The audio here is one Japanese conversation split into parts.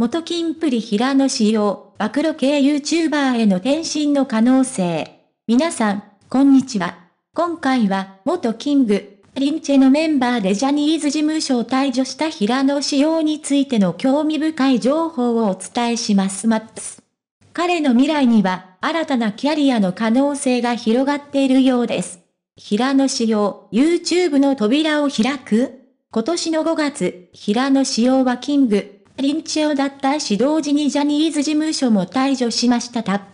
元金プリ平野仕様、暴露系 YouTuber への転身の可能性。皆さん、こんにちは。今回は、元キング、リンチェのメンバーでジャニーズ事務所を退場した平野仕様についての興味深い情報をお伝えします。マックス。彼の未来には、新たなキャリアの可能性が広がっているようです。平野仕様、YouTube の扉を開く今年の5月、平野仕様はキング、ンチを脱退し同時にジャニーズ事務所も退場しましたた。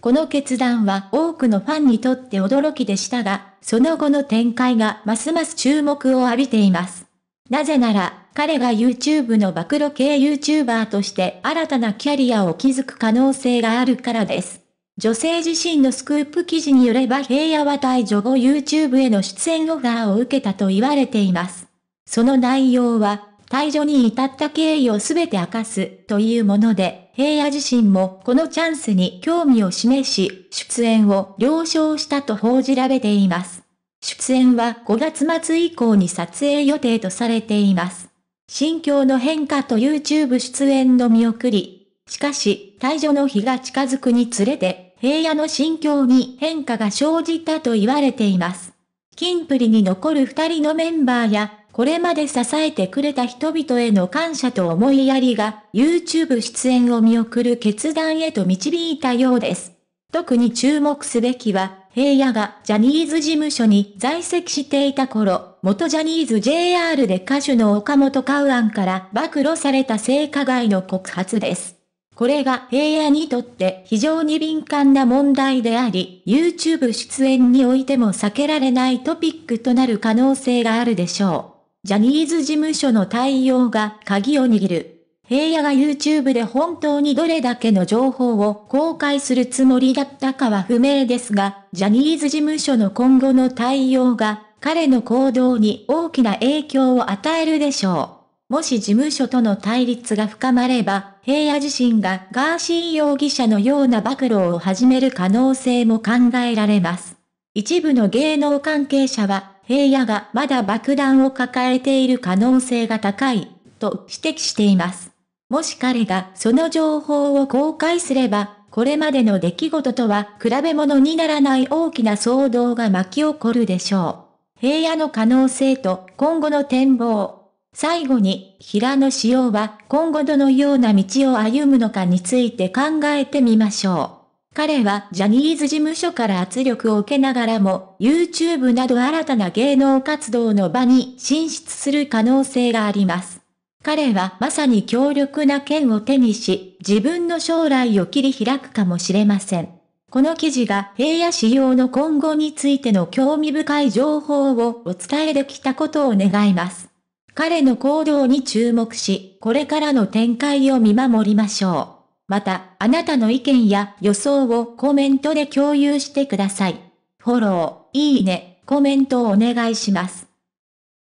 この決断は多くのファンにとって驚きでしたが、その後の展開がますます注目を浴びています。なぜなら、彼が YouTube の暴露系 YouTuber として新たなキャリアを築く可能性があるからです。女性自身のスクープ記事によれば平野は退場後 YouTube への出演オファーを受けたと言われています。その内容は、退場に至った経緯をすべて明かすというもので、平野自身もこのチャンスに興味を示し、出演を了承したと報じられています。出演は5月末以降に撮影予定とされています。心境の変化と YouTube 出演の見送り。しかし、退場の日が近づくにつれて、平野の心境に変化が生じたと言われています。キンプリに残る二人のメンバーや、これまで支えてくれた人々への感謝と思いやりが、YouTube 出演を見送る決断へと導いたようです。特に注目すべきは、平野がジャニーズ事務所に在籍していた頃、元ジャニーズ JR で歌手の岡本カウアンから暴露された性加害の告発です。これが平野にとって非常に敏感な問題であり、YouTube 出演においても避けられないトピックとなる可能性があるでしょう。ジャニーズ事務所の対応が鍵を握る。平野が YouTube で本当にどれだけの情報を公開するつもりだったかは不明ですが、ジャニーズ事務所の今後の対応が彼の行動に大きな影響を与えるでしょう。もし事務所との対立が深まれば、平野自身がガーシー容疑者のような暴露を始める可能性も考えられます。一部の芸能関係者は平野がまだ爆弾を抱えている可能性が高い、と指摘しています。もし彼がその情報を公開すれば、これまでの出来事とは比べ物にならない大きな騒動が巻き起こるでしょう。平野の可能性と今後の展望。最後に、平野紫耀は今後どのような道を歩むのかについて考えてみましょう。彼はジャニーズ事務所から圧力を受けながらも、YouTube など新たな芸能活動の場に進出する可能性があります。彼はまさに強力な剣を手にし、自分の将来を切り開くかもしれません。この記事が平野仕様の今後についての興味深い情報をお伝えできたことを願います。彼の行動に注目し、これからの展開を見守りましょう。また、あなたの意見や予想をコメントで共有してください。フォロー、いいね、コメントをお願いします。